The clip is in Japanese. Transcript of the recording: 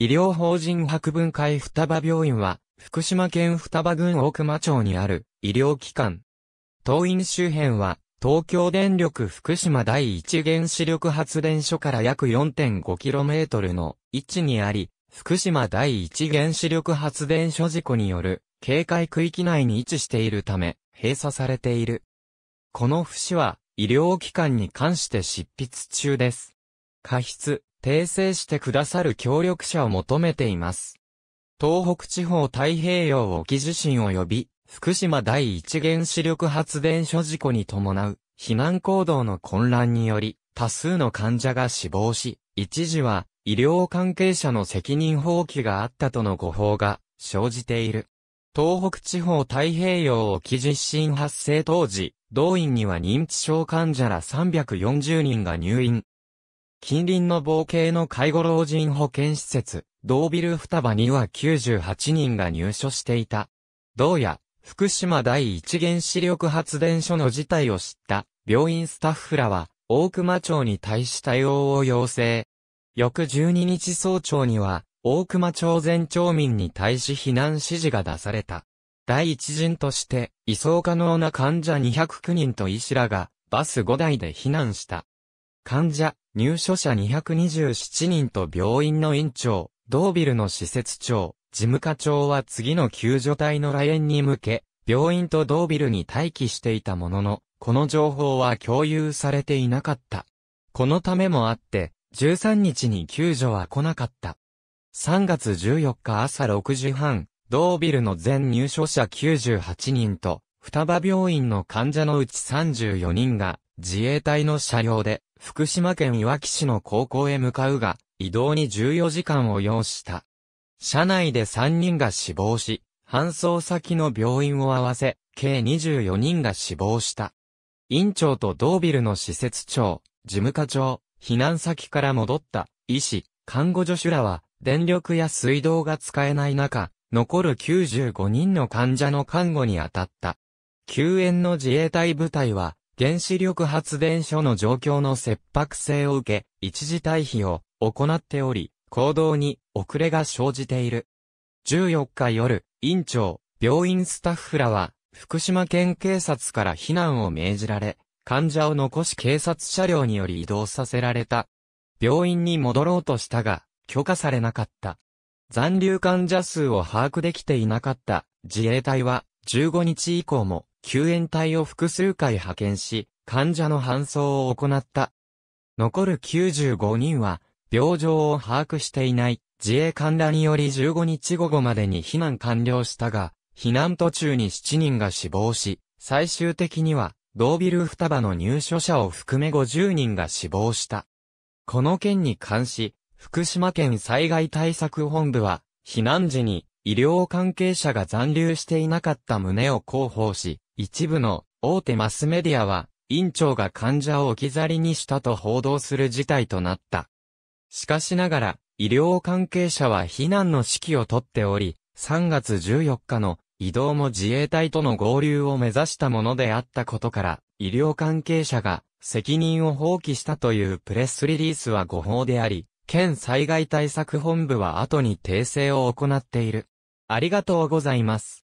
医療法人博文会双葉病院は、福島県双葉郡大熊町にある医療機関。当院周辺は、東京電力福島第一原子力発電所から約 4.5km の位置にあり、福島第一原子力発電所事故による警戒区域内に位置しているため、閉鎖されている。この節は、医療機関に関して執筆中です。過失、訂正してくださる協力者を求めています。東北地方太平洋沖地震及び、福島第一原子力発電所事故に伴う、避難行動の混乱により、多数の患者が死亡し、一時は、医療関係者の責任放棄があったとの誤報が生じている。東北地方太平洋沖地震発生当時、同院には認知症患者ら340人が入院、近隣の冒険の介護老人保健施設、同ビル双葉には98人が入所していた。同夜、福島第一原子力発電所の事態を知った病院スタッフらは、大熊町に対し対応を要請。翌12日早朝には、大熊町全町民に対し避難指示が出された。第一陣として、移送可能な患者209人と医師らが、バス5台で避難した。患者、入所者227人と病院の院長、同ビルの施設長、事務課長は次の救助隊の来園に向け、病院と同ビルに待機していたものの、この情報は共有されていなかった。このためもあって、13日に救助は来なかった。3月14日朝6時半、同ビルの全入所者98人と、双葉病院の患者のうち34人が、自衛隊の車両で、福島県いわき市の高校へ向かうが、移動に14時間を要した。車内で3人が死亡し、搬送先の病院を合わせ、計24人が死亡した。院長と同ビルの施設長、事務課長、避難先から戻った医師、看護助手らは、電力や水道が使えない中、残る95人の患者の看護に当たった。救援の自衛隊部隊は、原子力発電所の状況の切迫性を受け、一時退避を行っており、行動に遅れが生じている。14日夜、院長、病院スタッフらは、福島県警察から避難を命じられ、患者を残し警察車両により移動させられた。病院に戻ろうとしたが、許可されなかった。残留患者数を把握できていなかった自衛隊は15日以降も救援隊を複数回派遣し、患者の搬送を行った。残る95人は、病状を把握していない自衛官らにより15日午後までに避難完了したが、避難途中に7人が死亡し、最終的には、同ビル双葉の入所者を含め50人が死亡した。この件に関し、福島県災害対策本部は、避難時に医療関係者が残留していなかった旨を広報し、一部の大手マスメディアは、院長が患者を置き去りにしたと報道する事態となった。しかしながら、医療関係者は避難の指揮をとっており、3月14日の移動も自衛隊との合流を目指したものであったことから、医療関係者が責任を放棄したというプレスリリースは誤報であり、県災害対策本部は後に訂正を行っている。ありがとうございます。